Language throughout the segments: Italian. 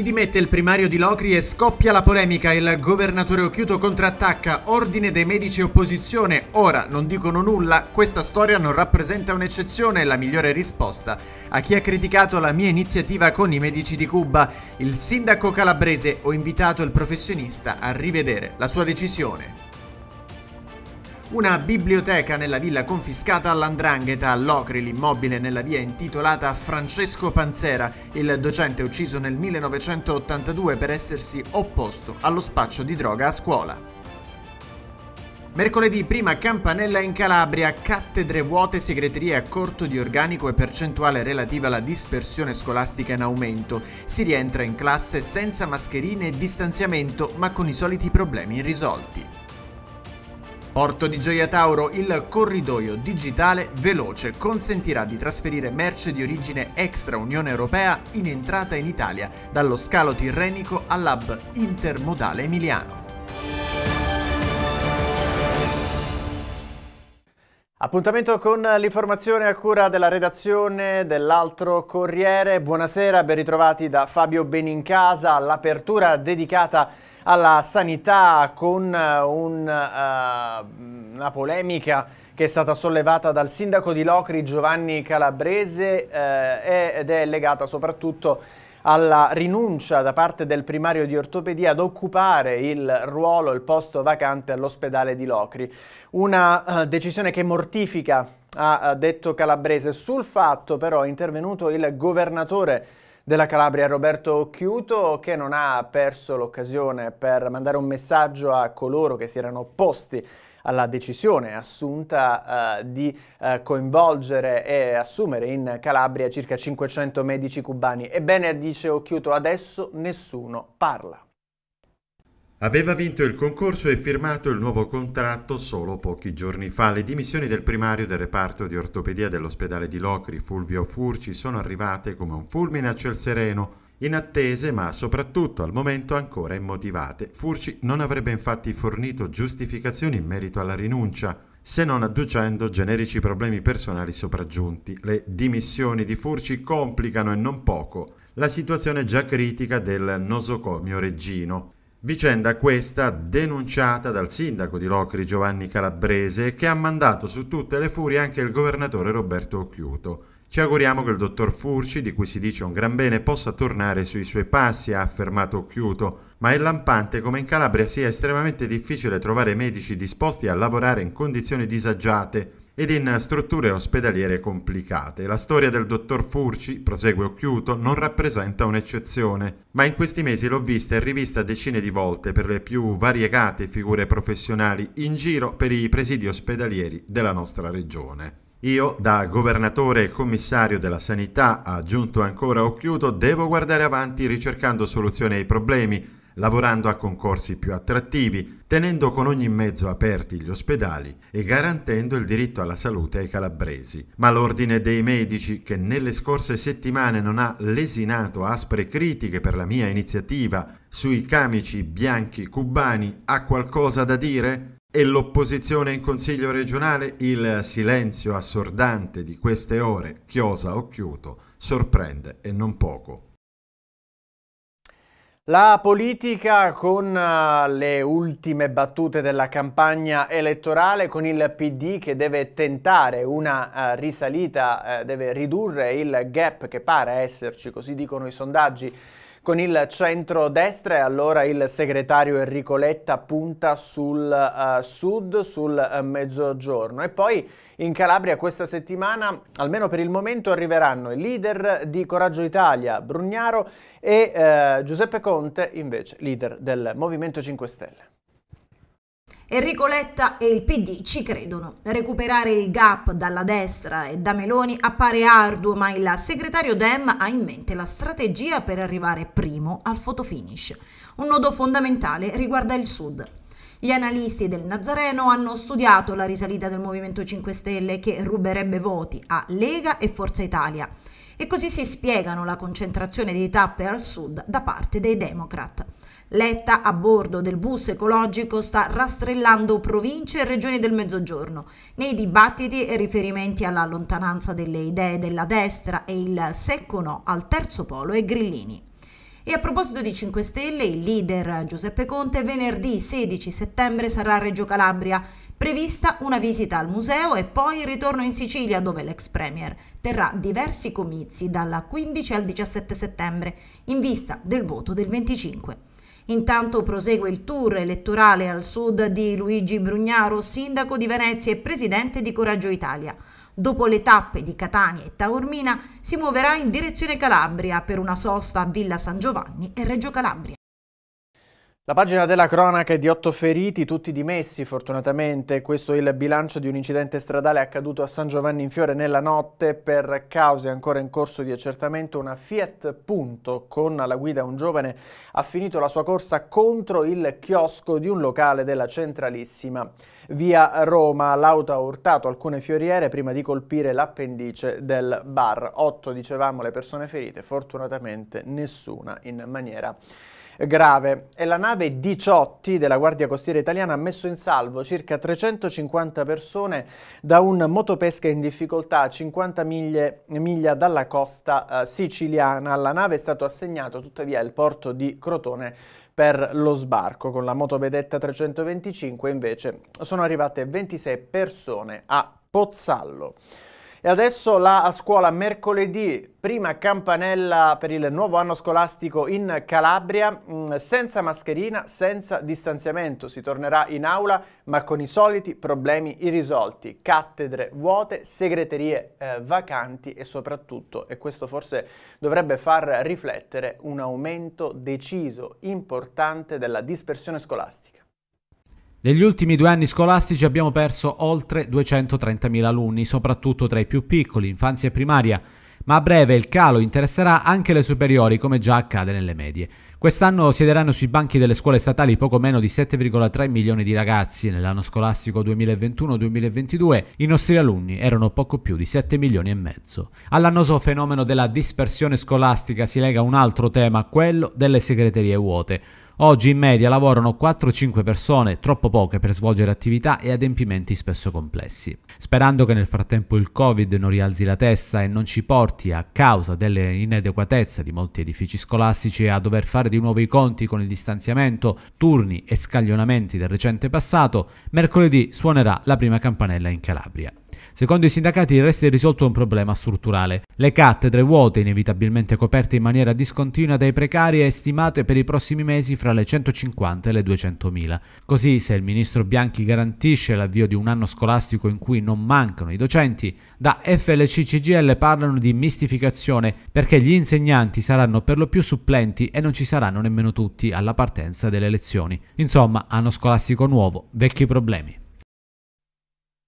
Si dimette il primario di Locri e scoppia la polemica, il governatore Occhiuto contrattacca, ordine dei medici opposizione, ora non dicono nulla, questa storia non rappresenta un'eccezione, la migliore risposta a chi ha criticato la mia iniziativa con i medici di Cuba. Il sindaco calabrese ho invitato il professionista a rivedere la sua decisione. Una biblioteca nella villa confiscata all'andrangheta a Locri, l'immobile nella via intitolata a Francesco Panzera, il docente ucciso nel 1982 per essersi opposto allo spaccio di droga a scuola. Mercoledì prima campanella in Calabria, cattedre vuote, segreterie a corto di organico e percentuale relativa alla dispersione scolastica in aumento. Si rientra in classe senza mascherine e distanziamento, ma con i soliti problemi irrisolti. Porto di Gioia Tauro, il corridoio digitale veloce consentirà di trasferire merce di origine extra Unione Europea in entrata in Italia, dallo scalo tirrenico all'hub intermodale emiliano. Appuntamento con l'informazione a cura della redazione dell'Altro Corriere. Buonasera, ben ritrovati da Fabio Benincasa l'apertura dedicata a alla sanità con eh, un, uh, una polemica che è stata sollevata dal sindaco di Locri Giovanni Calabrese eh, ed è legata soprattutto alla rinuncia da parte del primario di ortopedia ad occupare il ruolo, il posto vacante all'ospedale di Locri. Una uh, decisione che mortifica, ha detto Calabrese. Sul fatto però è intervenuto il governatore della Calabria Roberto Occhiuto, che non ha perso l'occasione per mandare un messaggio a coloro che si erano opposti alla decisione assunta eh, di eh, coinvolgere e assumere in Calabria circa 500 medici cubani. Ebbene, dice Occhiuto, adesso nessuno parla. Aveva vinto il concorso e firmato il nuovo contratto solo pochi giorni fa. Le dimissioni del primario del reparto di ortopedia dell'ospedale di Locri, Fulvio Furci, sono arrivate come un fulmine a ciel sereno, inattese ma soprattutto al momento ancora immotivate. Furci non avrebbe infatti fornito giustificazioni in merito alla rinuncia, se non adducendo generici problemi personali sopraggiunti. Le dimissioni di Furci complicano e non poco la situazione già critica del nosocomio reggino Vicenda questa denunciata dal sindaco di Locri Giovanni Calabrese che ha mandato su tutte le furie anche il governatore Roberto Occhiuto. Ci auguriamo che il dottor Furci, di cui si dice un gran bene, possa tornare sui suoi passi, ha affermato Occhiuto, ma è lampante come in Calabria sia estremamente difficile trovare medici disposti a lavorare in condizioni disagiate ed in strutture ospedaliere complicate. La storia del dottor Furci, prosegue Occhiuto, non rappresenta un'eccezione, ma in questi mesi l'ho vista e rivista decine di volte per le più variegate figure professionali in giro per i presidi ospedalieri della nostra regione. Io, da governatore e commissario della sanità, aggiunto ancora Occhiuto, devo guardare avanti ricercando soluzioni ai problemi lavorando a concorsi più attrattivi, tenendo con ogni mezzo aperti gli ospedali e garantendo il diritto alla salute ai calabresi. Ma l'ordine dei medici, che nelle scorse settimane non ha lesinato aspre critiche per la mia iniziativa sui camici bianchi cubani, ha qualcosa da dire? E l'opposizione in Consiglio regionale, il silenzio assordante di queste ore, chiosa o chiuto, sorprende e non poco. La politica con eh, le ultime battute della campagna elettorale, con il PD che deve tentare una eh, risalita, eh, deve ridurre il gap che pare esserci, così dicono i sondaggi con il centro-destra e allora il segretario Enrico Letta punta sul uh, sud, sul uh, mezzogiorno. E poi in Calabria questa settimana, almeno per il momento, arriveranno il leader di Coraggio Italia, Brugnaro, e uh, Giuseppe Conte, invece, leader del Movimento 5 Stelle. Enrico Letta e il PD ci credono. Recuperare il gap dalla destra e da Meloni appare arduo, ma il segretario Dem ha in mente la strategia per arrivare primo al fotofinish. Un nodo fondamentale riguarda il sud. Gli analisti del Nazareno hanno studiato la risalita del Movimento 5 Stelle che ruberebbe voti a Lega e Forza Italia e così si spiegano la concentrazione di tappe al sud da parte dei Democrat. Letta a bordo del bus ecologico sta rastrellando province e regioni del Mezzogiorno. Nei dibattiti e riferimenti alla lontananza delle idee della destra e il secco no al terzo polo e Grillini. E a proposito di 5 Stelle, il leader Giuseppe Conte venerdì 16 settembre sarà a Reggio Calabria, prevista una visita al museo e poi il ritorno in Sicilia dove l'ex premier terrà diversi comizi dalla 15 al 17 settembre in vista del voto del 25. Intanto prosegue il tour elettorale al sud di Luigi Brugnaro, sindaco di Venezia e presidente di Coraggio Italia. Dopo le tappe di Catania e Taormina si muoverà in direzione Calabria per una sosta a Villa San Giovanni e Reggio Calabria. La pagina della cronaca è di otto feriti, tutti dimessi fortunatamente. Questo è il bilancio di un incidente stradale accaduto a San Giovanni in Fiore nella notte per cause ancora in corso di accertamento. Una Fiat Punto con alla guida un giovane ha finito la sua corsa contro il chiosco di un locale della centralissima. Via Roma l'auto ha urtato alcune fioriere prima di colpire l'appendice del bar. Otto, dicevamo, le persone ferite, fortunatamente nessuna in maniera grave e la nave 18 della Guardia Costiera Italiana ha messo in salvo circa 350 persone da un motopesca in difficoltà a 50 miglia, miglia dalla costa eh, siciliana. Alla nave è stato assegnato tuttavia il porto di Crotone per lo sbarco. Con la motovedetta 325 invece sono arrivate 26 persone a Pozzallo. E adesso la a scuola mercoledì, prima campanella per il nuovo anno scolastico in Calabria, mm, senza mascherina, senza distanziamento. Si tornerà in aula ma con i soliti problemi irrisolti, cattedre vuote, segreterie eh, vacanti e soprattutto, e questo forse dovrebbe far riflettere, un aumento deciso, importante della dispersione scolastica. Negli ultimi due anni scolastici abbiamo perso oltre 230.000 alunni, soprattutto tra i più piccoli, infanzia e primaria, ma a breve il calo interesserà anche le superiori come già accade nelle medie. Quest'anno siederanno sui banchi delle scuole statali poco meno di 7,3 milioni di ragazzi. Nell'anno scolastico 2021-2022 i nostri alunni erano poco più di 7 milioni e mezzo. All'annoso fenomeno della dispersione scolastica si lega un altro tema, quello delle segreterie vuote. Oggi in media lavorano 4-5 persone, troppo poche per svolgere attività e adempimenti spesso complessi. Sperando che nel frattempo il Covid non rialzi la testa e non ci porti, a causa delle inadeguatezze di molti edifici scolastici, a dover fare di nuovi conti con il distanziamento, turni e scaglionamenti del recente passato, mercoledì suonerà la prima campanella in Calabria. Secondo i sindacati resta irrisolto un problema strutturale. Le cattedre vuote, inevitabilmente coperte in maniera discontinua dai precari, è stimate per i prossimi mesi fra le 150 e le 200.000. Così, se il ministro Bianchi garantisce l'avvio di un anno scolastico in cui non mancano i docenti, da FLCCGL parlano di mistificazione perché gli insegnanti saranno per lo più supplenti e non ci saranno nemmeno tutti alla partenza delle lezioni. Insomma, anno scolastico nuovo, vecchi problemi.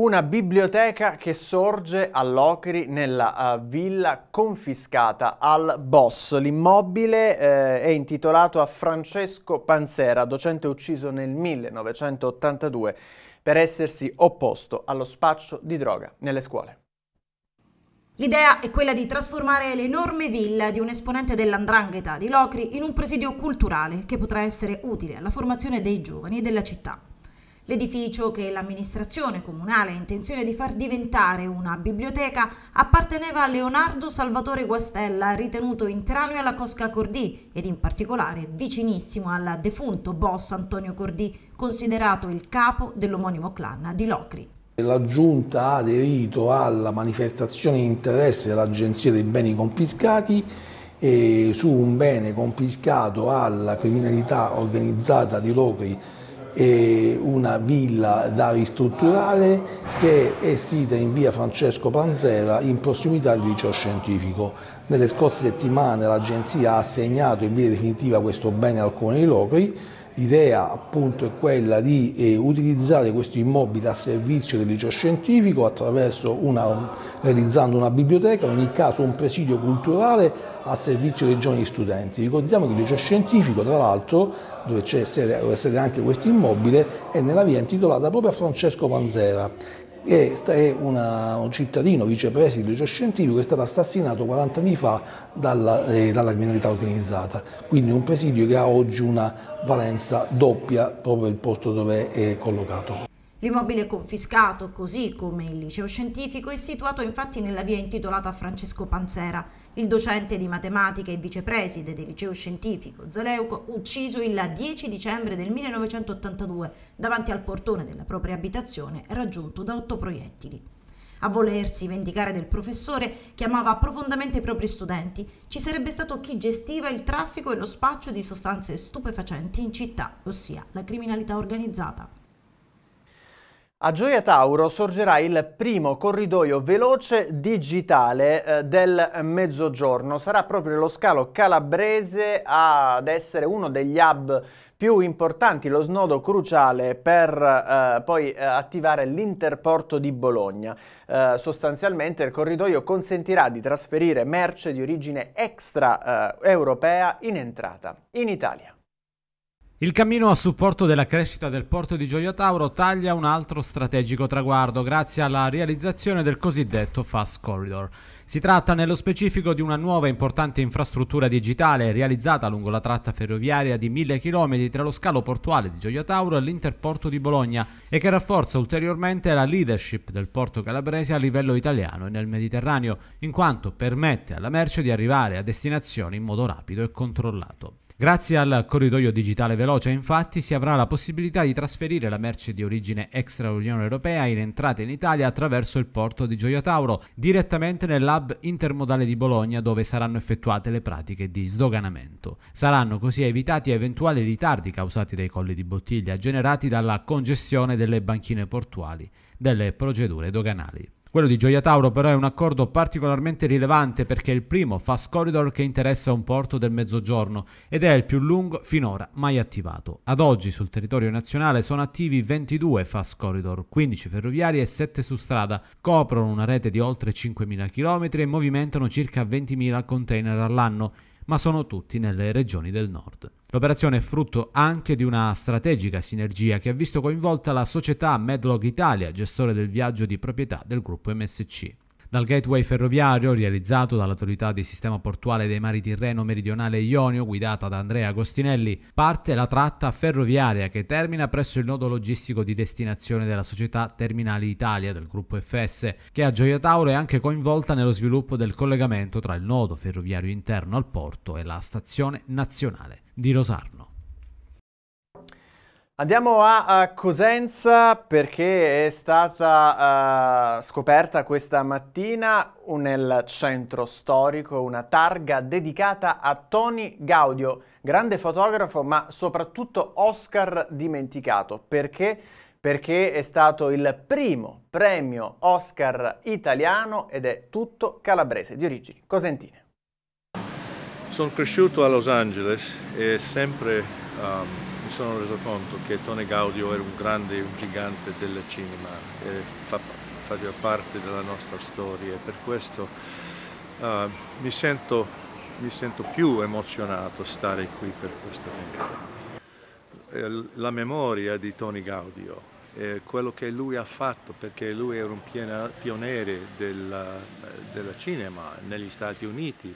Una biblioteca che sorge a Locri nella uh, villa confiscata al boss. L'immobile eh, è intitolato a Francesco Panzera, docente ucciso nel 1982 per essersi opposto allo spaccio di droga nelle scuole. L'idea è quella di trasformare l'enorme villa di un esponente dell'andrangheta di Locri in un presidio culturale che potrà essere utile alla formazione dei giovani della città. L'edificio che l'amministrazione comunale ha intenzione di far diventare una biblioteca apparteneva a Leonardo Salvatore Guastella, ritenuto intraneo alla Cosca Cordì ed in particolare vicinissimo al defunto boss Antonio Cordì, considerato il capo dell'omonimo clan di Locri. La giunta ha aderito alla manifestazione di interesse dell'Agenzia dei beni confiscati e su un bene confiscato alla criminalità organizzata di Locri una villa da ristrutturare che è sita in via Francesco Panzera in prossimità del liceo scientifico. Nelle scorse settimane l'agenzia ha assegnato in via definitiva questo bene al comune di Locri L'idea appunto è quella di eh, utilizzare questo immobile a servizio del liceo scientifico attraverso una, realizzando una biblioteca, in ogni caso un presidio culturale a servizio dei giovani studenti. Ricordiamo che il liceo scientifico tra l'altro, dove c'è sede, sede anche questo immobile, è nella via intitolata proprio a Francesco Panzera e è una, un cittadino vicepresidente del liceo scientifico che è stato assassinato 40 anni fa dalla, eh, dalla, criminalità organizzata, quindi un presidio che ha oggi una valenza doppia proprio il posto dove è collocato. L'immobile confiscato, così come il liceo scientifico, è situato infatti nella via intitolata a Francesco Panzera, il docente di matematica e vicepreside del liceo scientifico Zoleuco, ucciso il 10 dicembre del 1982 davanti al portone della propria abitazione raggiunto da otto proiettili. A volersi vendicare del professore che amava profondamente i propri studenti, ci sarebbe stato chi gestiva il traffico e lo spaccio di sostanze stupefacenti in città, ossia la criminalità organizzata. A Gioia Tauro sorgerà il primo corridoio veloce digitale eh, del mezzogiorno. Sarà proprio lo scalo calabrese ad essere uno degli hub più importanti, lo snodo cruciale per eh, poi eh, attivare l'interporto di Bologna. Eh, sostanzialmente il corridoio consentirà di trasferire merce di origine extra eh, europea in entrata in Italia. Il cammino a supporto della crescita del porto di Gioia Tauro taglia un altro strategico traguardo grazie alla realizzazione del cosiddetto Fast Corridor. Si tratta nello specifico di una nuova importante infrastruttura digitale realizzata lungo la tratta ferroviaria di 1000 km tra lo scalo portuale di Gioia Tauro e l'interporto di Bologna e che rafforza ulteriormente la leadership del porto calabrese a livello italiano e nel Mediterraneo, in quanto permette alla merce di arrivare a destinazione in modo rapido e controllato. Grazie al corridoio digitale veloce infatti si avrà la possibilità di trasferire la merce di origine extra Unione Europea in entrata in Italia attraverso il porto di Gioia Tauro, direttamente nell'hub intermodale di Bologna dove saranno effettuate le pratiche di sdoganamento. Saranno così evitati eventuali ritardi causati dai colli di bottiglia generati dalla congestione delle banchine portuali, delle procedure doganali. Quello di Gioia Tauro però è un accordo particolarmente rilevante perché è il primo fast corridor che interessa un porto del mezzogiorno ed è il più lungo finora mai attivato. Ad oggi sul territorio nazionale sono attivi 22 fast corridor, 15 ferroviari e 7 su strada, coprono una rete di oltre 5.000 km e movimentano circa 20.000 container all'anno ma sono tutti nelle regioni del nord. L'operazione è frutto anche di una strategica sinergia che ha visto coinvolta la società Medlog Italia, gestore del viaggio di proprietà del gruppo MSC dal gateway ferroviario realizzato dall'autorità di sistema portuale dei mari Tirreno meridionale Ionio guidata da Andrea Agostinelli parte la tratta ferroviaria che termina presso il nodo logistico di destinazione della società Terminali Italia del gruppo FS che a Gioia Tauro è anche coinvolta nello sviluppo del collegamento tra il nodo ferroviario interno al porto e la stazione nazionale di Rosarno. Andiamo a, a, Cosenza perché è stata uh, scoperta questa mattina nel centro storico una targa dedicata a Tony Gaudio, grande fotografo ma soprattutto Oscar dimenticato. Perché? Perché è stato il primo premio Oscar italiano ed è tutto calabrese di origini cosentine. Sono cresciuto a Los Angeles e sempre... Um sono reso conto che Tony Gaudio era un grande, un gigante del cinema, fa, faceva parte della nostra storia e per questo uh, mi, sento, mi, sento, più emozionato stare qui per questo evento. Eh, la memoria di Tony Gaudio eh, quello che lui ha fatto, perché lui era un pioniere del, del, cinema negli Stati Uniti.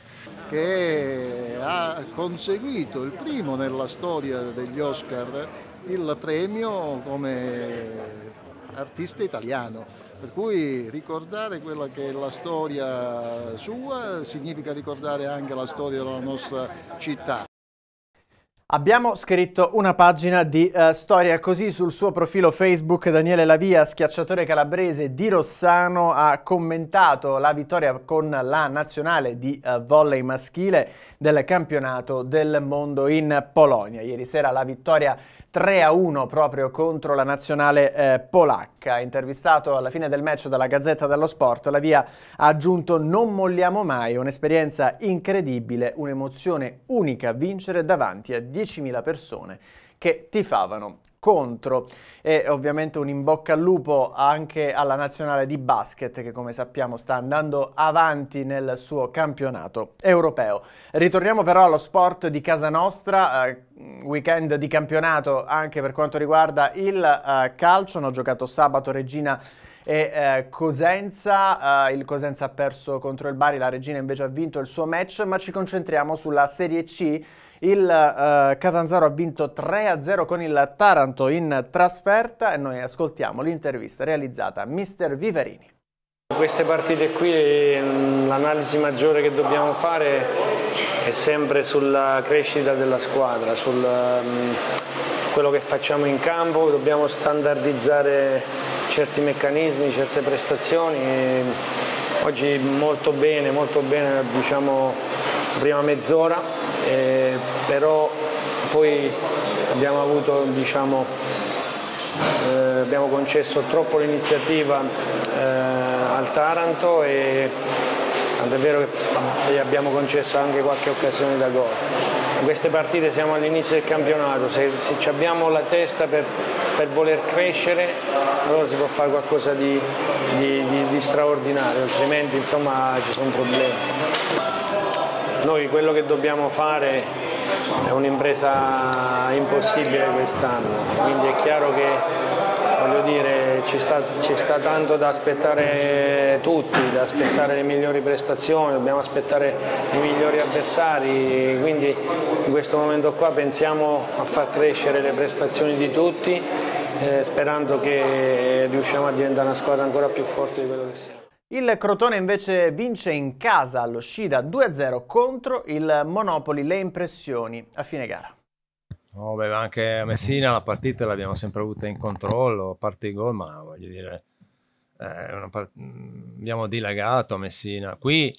Che ha conseguito il primo nella storia degli Oscar il premio come artista italiano. Per cui ricordare quella che è la storia sua significa ricordare anche la storia della nostra città. Abbiamo scritto una pagina di uh, eh, storia così sul suo profilo Facebook Daniele Lavia, schiacciatore calabrese di Rossano, ha commentato la vittoria con la nazionale di uh, volley maschile del campionato del mondo in Polonia. Ieri sera la vittoria 3 a 1 proprio contro la nazionale eh, polacca. Intervistato alla fine del match dalla Gazzetta dello Sport, la via ha aggiunto non molliamo mai, un'esperienza incredibile, un'emozione unica vincere davanti a 10.000 persone che tifavano contro e ovviamente un in bocca al lupo anche alla nazionale di basket che come sappiamo sta andando avanti nel suo campionato europeo. Ritorniamo però allo sport di casa nostra, eh, weekend di campionato anche per quanto riguarda il eh, calcio, hanno giocato sabato Regina e eh, Cosenza, eh, il Cosenza ha perso contro il Bari, la Regina invece ha vinto il suo match, ma ci concentriamo sulla Serie C il eh, Catanzaro ha vinto 3-0 con il Taranto in trasferta e noi ascoltiamo l'intervista realizzata a Mister Viverini. Queste partite qui mm, l'analisi maggiore che dobbiamo fare è sempre sulla crescita della squadra, su mm, quello che facciamo in campo, dobbiamo standardizzare certi meccanismi, certe prestazioni. Oggi molto bene, molto bene diciamo prima mezz'ora eh, però poi abbiamo avuto diciamo, eh, abbiamo concesso troppo l'iniziativa eh, al Taranto e è vero che gli abbiamo concesso anche qualche occasione da gol. In queste partite siamo all'inizio del campionato, se, se abbiamo la testa per, per, voler crescere allora si può fare qualcosa di, di, di, di straordinario, altrimenti insomma ci sono problemi. Noi quello che dobbiamo fare è un'impresa impossibile quest'anno, quindi è chiaro che dire, ci, sta, ci sta tanto da aspettare tutti, da aspettare le migliori prestazioni, dobbiamo aspettare i migliori avversari, quindi in questo momento qua pensiamo a far crescere le prestazioni di tutti eh, sperando che riusciamo a diventare una squadra ancora più forte di quello che siamo. Il Crotone invece vince in casa allo Scida 2-0 contro il Monopoli. Le impressioni a fine gara. Oh, beh, anche a Messina la partita l'abbiamo sempre avuta in controllo, a parte i gol, ma voglio dire, eh, part... Mm, abbiamo dilagato a Messina. Qui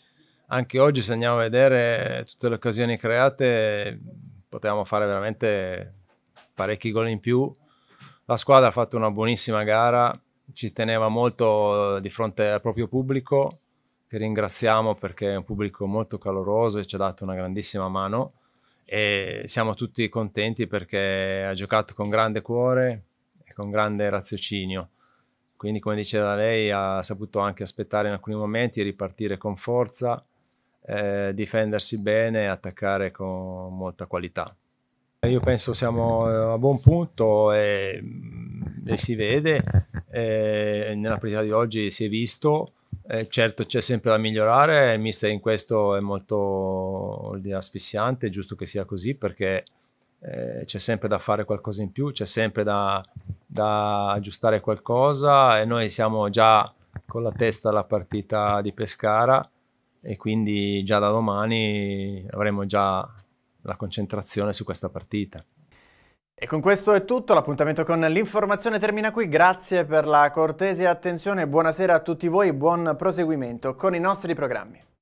anche oggi se andiamo a vedere tutte le occasioni create potevamo fare veramente parecchi gol in più la squadra ha fatto una buonissima gara ci teneva molto eh, di fronte al proprio pubblico, che ringraziamo perché è un pubblico molto caloroso e ci ha dato una grandissima mano e siamo tutti contenti perché ha giocato con grande cuore e con grande raziocinio. Quindi, come diceva lei, ha saputo anche aspettare in alcuni momenti, ripartire con forza, eh, difendersi bene e attaccare con molta qualità. Eh, io penso siamo eh, a buon punto e, mm, e eh. si vede, e nella partita di oggi si è visto, eh, certo c'è sempre da migliorare, il mister in questo è molto asfissiante, è giusto che sia così perché eh, c'è sempre da fare qualcosa in più, c'è sempre da, da, aggiustare qualcosa e noi siamo già con la testa alla partita di Pescara e quindi già da domani avremo già la concentrazione su questa partita. E con questo è tutto, l'appuntamento con l'informazione termina qui, grazie per la cortese attenzione, buonasera a tutti voi, buon proseguimento con i nostri programmi.